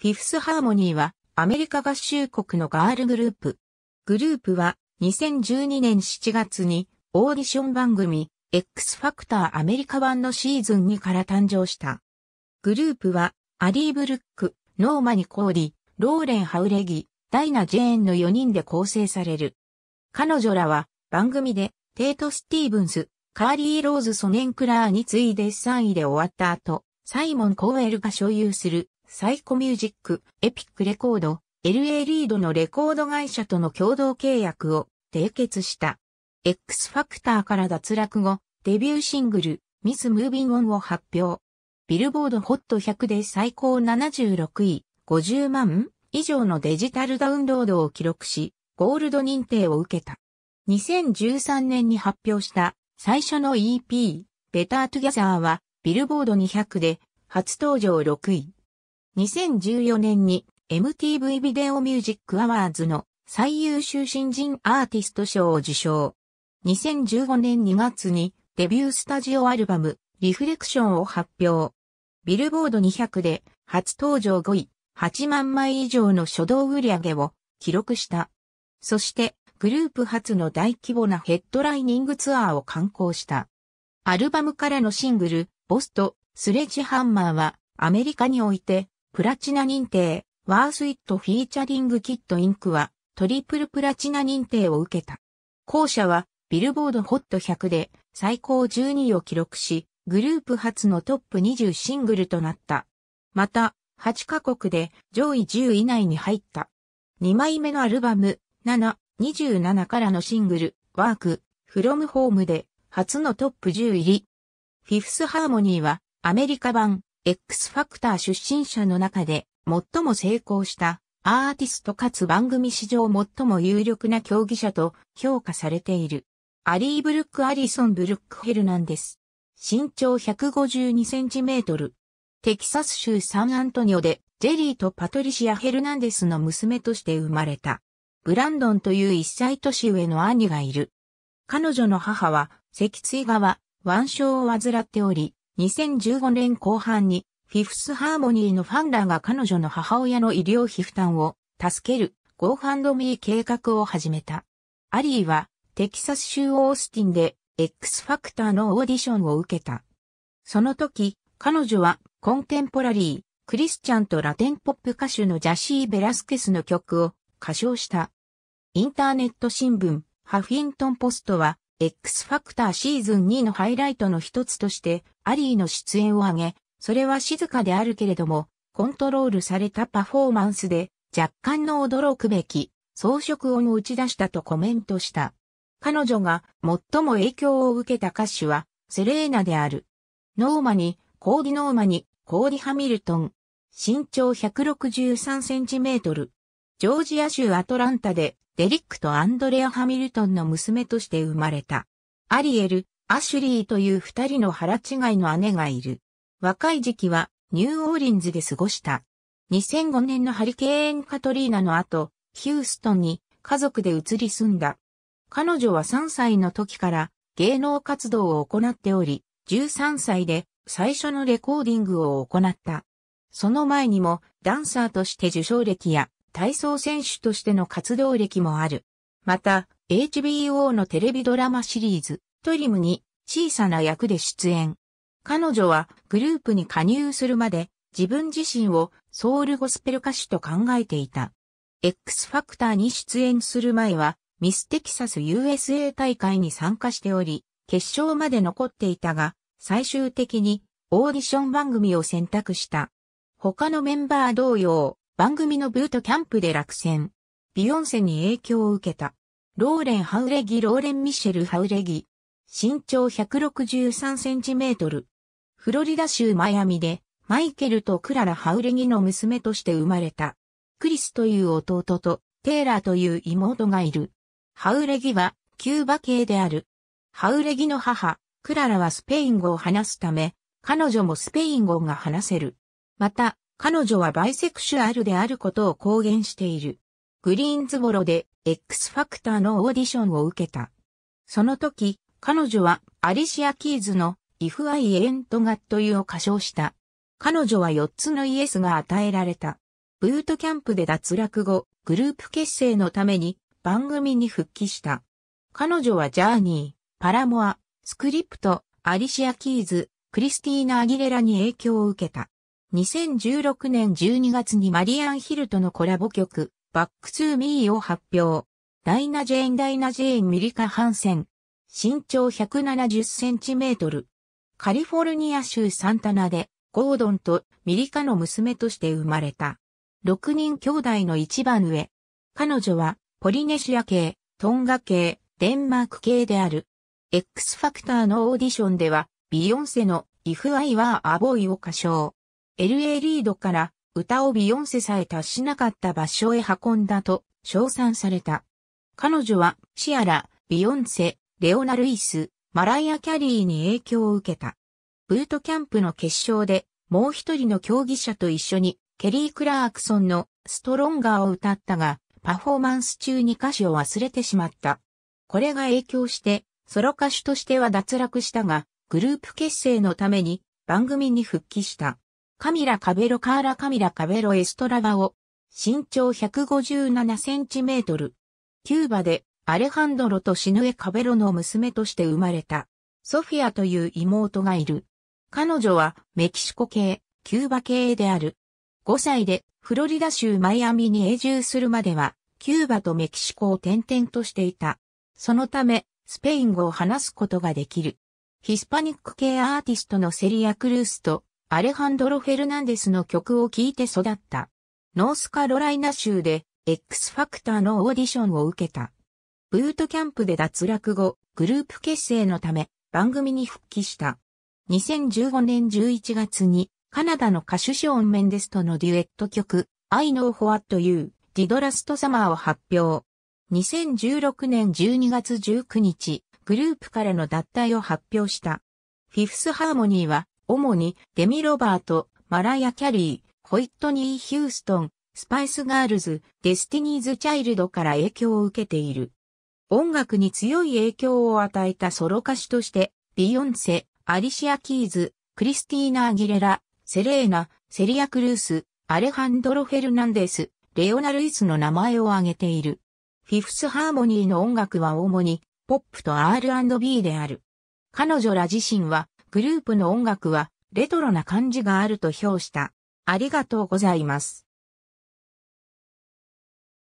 フィフスハーモニーはアメリカ合衆国のガールグループ。グループは2012年7月にオーディション番組 X ファクターアメリカ版のシーズン2から誕生した。グループはアリー・ブルック、ノーマニ・コーリ、ローレン・ハウレギ、ダイナ・ジェーンの4人で構成される。彼女らは番組でテイト・スティーブンス、カーリー・ローズ・ソネン・クラーに次いで3位で終わった後、サイモン・コーエルが所有するサイコミュージック、エピックレコード、LA リードのレコード会社との共同契約を締結した。X ファクターから脱落後、デビューシングル、ミス・ムービン・オンを発表。ビルボードホット100で最高76位、50万以上のデジタルダウンロードを記録し、ゴールド認定を受けた。2013年に発表した最初の EP、ベタートゥギャザーは、ビルボード200で初登場6位。2014年に MTV ビデオミュージックアワーズの最優秀新人アーティスト賞を受賞。2015年2月にデビュースタジオアルバムリフレクションを発表。ビルボード200で初登場5位、8万枚以上の初動売上を記録した。そしてグループ初の大規模なヘッドライニングツアーを観行した。アルバムからのシングル、ボスト、スレッジハンマーはアメリカにおいてプラチナ認定、ワースイットフィーチャリングキットインクは、トリプルプラチナ認定を受けた。後者は、ビルボードホット100で最高12位を記録し、グループ初のトップ20シングルとなった。また、8カ国で上位10以内に入った。2枚目のアルバム、7、27からのシングル、ワーク、フロムホームで初のトップ10入り。フィフスハーモニーはアメリカ版 X ファクター出身者の中で最も成功したアーティストかつ番組史上最も有力な競技者と評価されている。アリー・ブルック・アリソン・ブルック・ヘルナンデス。身長152センチメートル。テキサス州サンアントニオでジェリーとパトリシア・ヘルナンデスの娘として生まれた。ブランドンという1歳年上の兄がいる。彼女の母は脊椎側、腕症を患っており、2015年後半に、フィフスハーモニーのファンーが彼女の母親の医療費負担を助けるゴーハンド・ミー計画を始めた。アリーはテキサス州オースティンで X ファクターのオーディションを受けた。その時、彼女はコンテンポラリー、クリスチャンとラテンポップ歌手のジャシー・ベラスケスの曲を歌唱した。インターネット新聞、ハフィントンポストは X ファクターシーズン2のハイライトの一つとして、アリーの出演を挙げ、それは静かであるけれども、コントロールされたパフォーマンスで、若干の驚くべき、装飾音を打ち出したとコメントした。彼女が最も影響を受けた歌手は、セレーナである。ノーマニ、コーディノーマニ、コーディハミルトン。身長163センチメートル。ジョージア州アトランタでデリックとアンドレア・ハミルトンの娘として生まれた。アリエル、アシュリーという二人の腹違いの姉がいる。若い時期はニューオーリンズで過ごした。2005年のハリケーン・カトリーナの後、ヒューストンに家族で移り住んだ。彼女は3歳の時から芸能活動を行っており、13歳で最初のレコーディングを行った。その前にもダンサーとして受賞歴や体操選手としての活動歴もある。また、HBO のテレビドラマシリーズ、トリムに小さな役で出演。彼女はグループに加入するまで自分自身をソウルゴスペル歌手と考えていた。X ファクターに出演する前はミステキサス USA 大会に参加しており、決勝まで残っていたが、最終的にオーディション番組を選択した。他のメンバー同様、番組のブートキャンプで落選。ビヨンセに影響を受けた。ローレン・ハウレギ、ローレン・ミシェル・ハウレギ。身長163センチメートル。フロリダ州マイアミで、マイケルとクララ・ハウレギの娘として生まれた。クリスという弟と、テイラーという妹がいる。ハウレギは、キューバ系である。ハウレギの母、クララはスペイン語を話すため、彼女もスペイン語が話せる。また、彼女はバイセクシュアルであることを公言している。グリーンズボロで X ファクターのオーディションを受けた。その時、彼女はアリシア・キーズの If I Ain't Got You を歌唱した。彼女は4つのイエスが与えられた。ブートキャンプで脱落後、グループ結成のために番組に復帰した。彼女はジャーニー、パラモア、スクリプト、アリシア・キーズ、クリスティーナ・アギレラに影響を受けた。2016年12月にマリアン・ヒルとのコラボ曲、バック・ツー・ミーを発表。ダイナ・ジェーン・ダイナ・ジェーン・ミリカ・ハンセン。身長170センチメートル。カリフォルニア州サンタナで、ゴードンとミリカの娘として生まれた。6人兄弟の一番上。彼女は、ポリネシア系、トンガ系、デンマーク系である。X ファクターのオーディションでは、ビヨンセの If I Were a Boy を歌唱。LA リードから歌をビヨンセさえ達しなかった場所へ運んだと称賛された。彼女はシアラ、ビヨンセ、レオナ・ルイス、マライア・キャリーに影響を受けた。ブートキャンプの決勝でもう一人の競技者と一緒にケリー・クラークソンのストロンガーを歌ったがパフォーマンス中に歌詞を忘れてしまった。これが影響してソロ歌手としては脱落したがグループ結成のために番組に復帰した。カミラ・カベロカーラ・カミラ・カベロ・エストラバを、身長157センチメートル。キューバで、アレハンドロとシヌエ・カベロの娘として生まれた、ソフィアという妹がいる。彼女は、メキシコ系、キューバ系である。5歳で、フロリダ州マイアミに永住するまでは、キューバとメキシコを転々としていた。そのため、スペイン語を話すことができる。ヒスパニック系アーティストのセリア・クルースとアレハンドロ・フェルナンデスの曲を聴いて育った。ノースカロライナ州で X ファクターのオーディションを受けた。ブートキャンプで脱落後、グループ結成のため番組に復帰した。2015年11月にカナダの歌手ショーン・メンデスとのデュエット曲 I Know What You ディドラストサマーを発表。2016年12月19日、グループからの脱退を発表した。フィフスハーモニーは主にデミ・ロバート、マラヤ・キャリー、ホイットニー・ヒューストン、スパイス・ガールズ、デスティニーズ・チャイルドから影響を受けている。音楽に強い影響を与えたソロ歌手として、ビヨンセ、アリシア・キーズ、クリスティーナ・アギレラ、セレーナ、セリア・クルース、アレハンドロ・フェルナンデス、レオナ・ルイスの名前を挙げている。フィフス・ハーモニーの音楽は主に、ポップと R&B である。彼女ら自身はグループの音楽はレトロな感じがあると評した。ありがとうございます。